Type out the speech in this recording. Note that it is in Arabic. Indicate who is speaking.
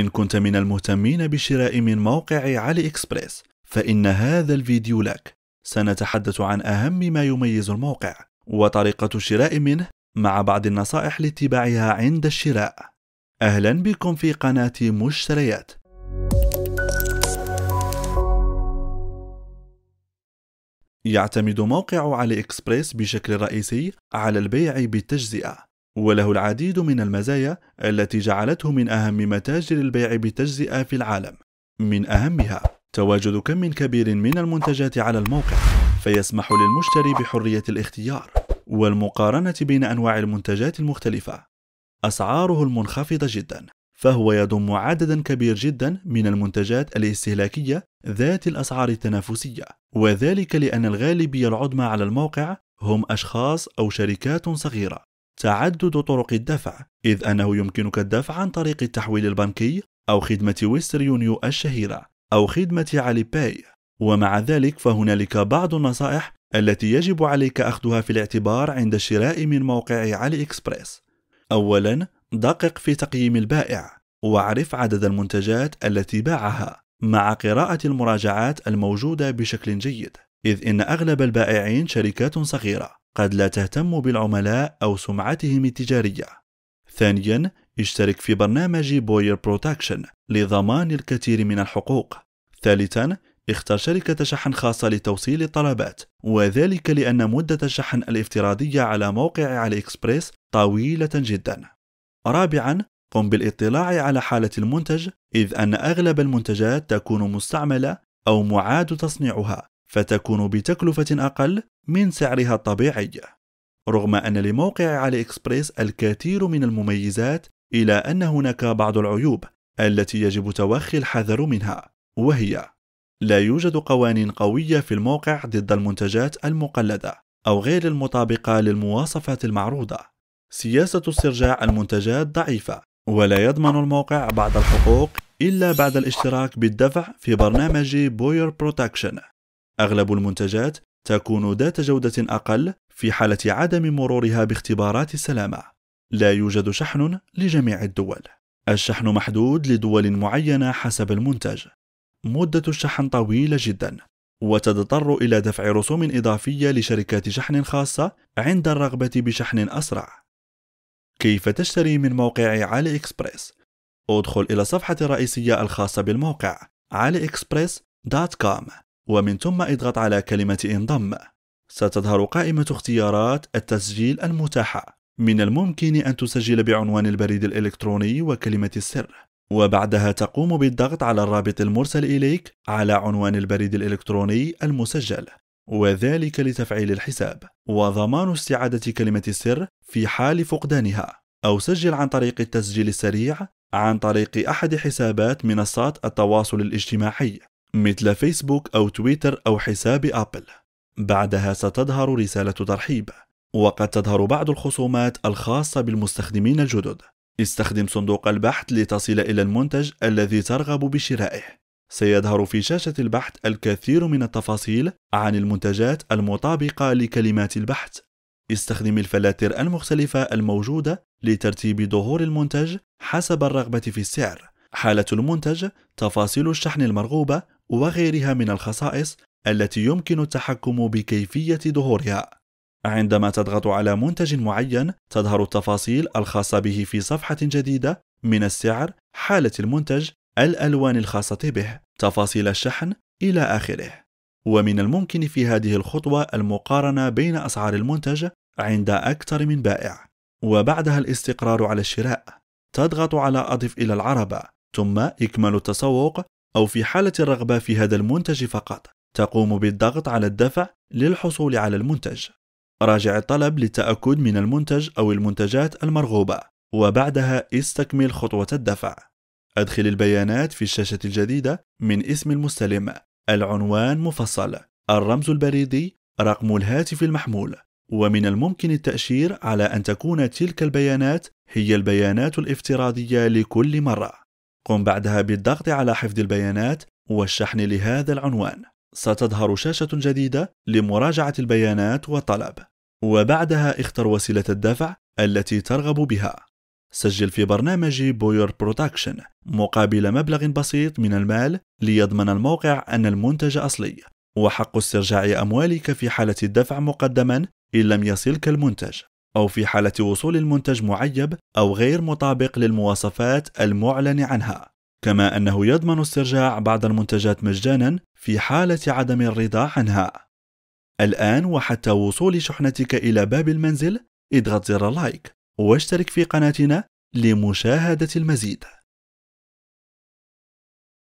Speaker 1: إن كنت من المهتمين بشراء من موقع علي إكسبريس فإن هذا الفيديو لك سنتحدث عن أهم ما يميز الموقع وطريقة الشراء منه مع بعض النصائح لاتباعها عند الشراء أهلا بكم في قناة مشتريات يعتمد موقع علي إكسبريس بشكل رئيسي على البيع بالتجزئة وله العديد من المزايا التي جعلته من أهم متاجر البيع بالتجزئة في العالم من أهمها تواجد كم كبير من المنتجات على الموقع فيسمح للمشتري بحرية الاختيار والمقارنة بين أنواع المنتجات المختلفة أسعاره المنخفضة جدا فهو يضم عددا كبير جدا من المنتجات الاستهلاكية ذات الأسعار التنافسية وذلك لأن الغالبية العظمى على الموقع هم أشخاص أو شركات صغيرة تعدد طرق الدفع إذ أنه يمكنك الدفع عن طريق التحويل البنكي أو خدمة ويستر يونيو الشهيرة أو خدمة علي باي ومع ذلك فهنالك بعض النصائح التي يجب عليك أخذها في الاعتبار عند الشراء من موقع علي إكسبريس أولا دقق في تقييم البائع واعرف عدد المنتجات التي باعها مع قراءة المراجعات الموجودة بشكل جيد إذ إن أغلب البائعين شركات صغيرة قد لا تهتم بالعملاء أو سمعتهم التجارية. ثانياً، اشترك في برنامج بوير بروتكشن لضمان الكثير من الحقوق. ثالثاً، اختر شركة شحن خاصة لتوصيل الطلبات، وذلك لأن مدة الشحن الافتراضية على موقع علي إكسبريس طويلة جدا. رابعاً، قم بالاطلاع على حالة المنتج، إذ أن أغلب المنتجات تكون مستعملة أو معاد تصنيعها، فتكون بتكلفة أقل من سعرها الطبيعي رغم أن لموقع علي إكسبريس الكثير من المميزات إلا أن هناك بعض العيوب التي يجب توخي الحذر منها وهي لا يوجد قوانين قوية في الموقع ضد المنتجات المقلدة أو غير المطابقة للمواصفات المعروضة سياسة استرجاع المنتجات ضعيفة ولا يضمن الموقع بعض الحقوق إلا بعد الاشتراك بالدفع في برنامج بوير بروتكشن أغلب المنتجات تكون ذات جودة أقل في حالة عدم مرورها باختبارات السلامة. لا يوجد شحن لجميع الدول. الشحن محدود لدول معينة حسب المنتج. مدة الشحن طويلة جدا، وتضطر إلى دفع رسوم إضافية لشركات شحن خاصة عند الرغبة بشحن أسرع. كيف تشتري من موقع علي إكسبريس؟ ادخل إلى الصفحة الرئيسية الخاصة بالموقع علي إكسبريس دوت كوم ومن ثم اضغط على كلمة انضم ستظهر قائمة اختيارات التسجيل المتاحة من الممكن أن تسجل بعنوان البريد الإلكتروني وكلمة السر وبعدها تقوم بالضغط على الرابط المرسل إليك على عنوان البريد الإلكتروني المسجل وذلك لتفعيل الحساب وضمان استعادة كلمة السر في حال فقدانها أو سجل عن طريق التسجيل السريع عن طريق أحد حسابات منصات التواصل الاجتماعي مثل فيسبوك أو تويتر أو حساب أبل بعدها ستظهر رسالة ترحيب وقد تظهر بعض الخصومات الخاصة بالمستخدمين الجدد استخدم صندوق البحث لتصل إلى المنتج الذي ترغب بشرائه سيظهر في شاشة البحث الكثير من التفاصيل عن المنتجات المطابقة لكلمات البحث استخدم الفلاتر المختلفة الموجودة لترتيب ظهور المنتج حسب الرغبة في السعر حالة المنتج تفاصيل الشحن المرغوبة وغيرها من الخصائص التي يمكن التحكم بكيفية ظهورها. عندما تضغط على منتج معين تظهر التفاصيل الخاصة به في صفحة جديدة من السعر، حالة المنتج، الألوان الخاصة به، تفاصيل الشحن إلى آخره. ومن الممكن في هذه الخطوة المقارنة بين أسعار المنتج عند أكثر من بائع، وبعدها الاستقرار على الشراء. تضغط على أضف إلى العربة، ثم إكمال التسوق أو في حالة الرغبة في هذا المنتج فقط تقوم بالضغط على الدفع للحصول على المنتج راجع الطلب للتأكد من المنتج أو المنتجات المرغوبة وبعدها استكمل خطوة الدفع أدخل البيانات في الشاشة الجديدة من اسم المستلم العنوان مفصل الرمز البريدي رقم الهاتف المحمول ومن الممكن التأشير على أن تكون تلك البيانات هي البيانات الافتراضية لكل مرة قم بعدها بالضغط على حفظ البيانات والشحن لهذا العنوان ستظهر شاشة جديدة لمراجعة البيانات والطلب وبعدها اختر وسيلة الدفع التي ترغب بها سجل في برنامج بوير بروتكشن مقابل مبلغ بسيط من المال ليضمن الموقع أن المنتج أصلي وحق استرجاع أموالك في حالة الدفع مقدما إن لم يصلك المنتج أو في حالة وصول المنتج معيب أو غير مطابق للمواصفات المعلن عنها، كما أنه يضمن استرجاع بعض المنتجات مجانا في حالة عدم الرضا عنها. الآن وحتى وصول شحنتك إلى باب المنزل، اضغط زر لايك واشترك في قناتنا لمشاهدة المزيد.